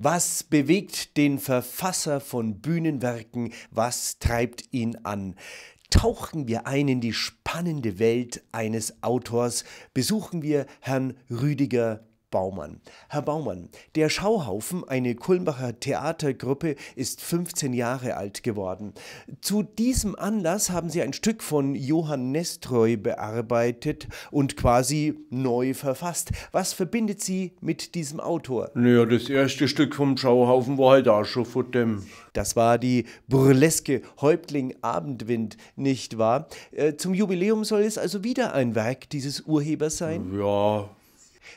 Was bewegt den Verfasser von Bühnenwerken? Was treibt ihn an? Tauchen wir ein in die spannende Welt eines Autors, besuchen wir Herrn Rüdiger Baumann. Herr Baumann, der Schauhaufen, eine Kulmbacher Theatergruppe, ist 15 Jahre alt geworden. Zu diesem Anlass haben Sie ein Stück von Johann Nestreu bearbeitet und quasi neu verfasst. Was verbindet Sie mit diesem Autor? Naja, das erste Stück vom Schauhaufen war halt auch schon von dem. Das war die burleske Häuptling Abendwind, nicht wahr? Äh, zum Jubiläum soll es also wieder ein Werk dieses Urhebers sein? Ja,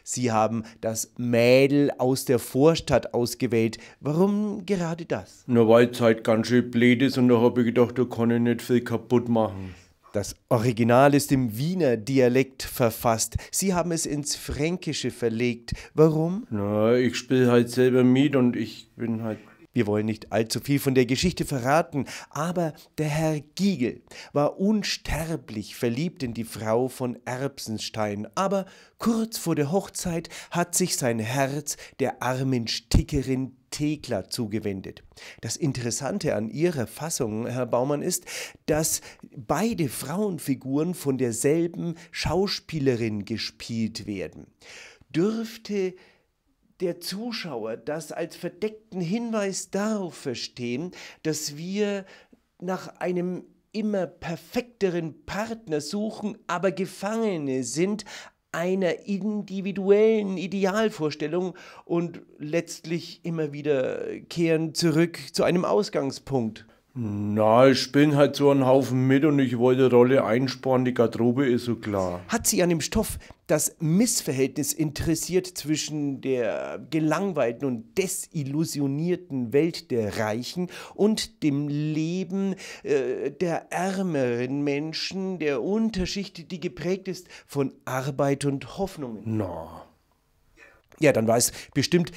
Sie haben das Mädel aus der Vorstadt ausgewählt. Warum gerade das? Nur weil es halt ganz schön blöd ist und da habe ich gedacht, da kann ich nicht viel kaputt machen. Das Original ist im Wiener Dialekt verfasst. Sie haben es ins Fränkische verlegt. Warum? Na, ich spiele halt selber mit und ich bin halt wir wollen nicht allzu viel von der Geschichte verraten, aber der Herr Giegel war unsterblich verliebt in die Frau von Erbsenstein, aber kurz vor der Hochzeit hat sich sein Herz der armen Stickerin Thekla zugewendet. Das Interessante an ihrer Fassung, Herr Baumann, ist, dass beide Frauenfiguren von derselben Schauspielerin gespielt werden. Dürfte der Zuschauer das als verdeckten Hinweis darauf verstehen, dass wir nach einem immer perfekteren Partner suchen, aber Gefangene sind einer individuellen Idealvorstellung und letztlich immer wieder kehren zurück zu einem Ausgangspunkt. Na, ich bin halt so einen Haufen mit und ich wollte Rolle einsparen, die Garderobe ist so klar. Hat sie an dem Stoff das Missverhältnis interessiert zwischen der gelangweilten und desillusionierten Welt der Reichen und dem Leben äh, der ärmeren Menschen, der Unterschicht, die geprägt ist von Arbeit und Hoffnungen? Na. Ja, dann war es bestimmt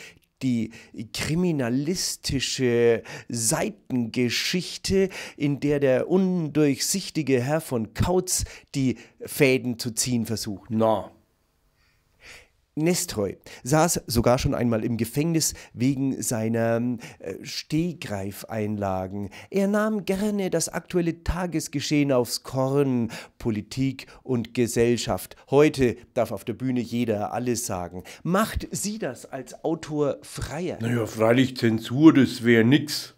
die kriminalistische Seitengeschichte, in der der undurchsichtige Herr von Kautz die Fäden zu ziehen versucht. Na, no. Nestroy saß sogar schon einmal im Gefängnis wegen seiner ähm, äh, Stehgreifeinlagen. Er nahm gerne das aktuelle Tagesgeschehen aufs Korn, Politik und Gesellschaft. Heute darf auf der Bühne jeder alles sagen. Macht Sie das als Autor freier? Naja, freilich Zensur, das wäre nix.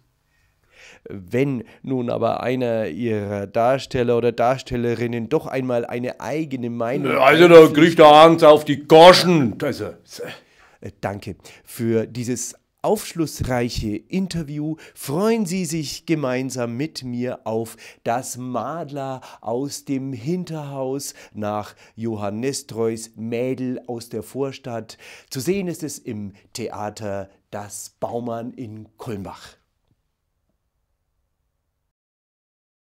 Wenn nun aber einer ihrer Darsteller oder Darstellerinnen doch einmal eine eigene Meinung. Also, da kriegt er Angst auf die Goschen. Also. Äh. Äh, danke für dieses aufschlussreiche Interview. Freuen Sie sich gemeinsam mit mir auf Das Madler aus dem Hinterhaus nach Johann Nestreus Mädel aus der Vorstadt. Zu sehen ist es im Theater Das Baumann in Kulmbach.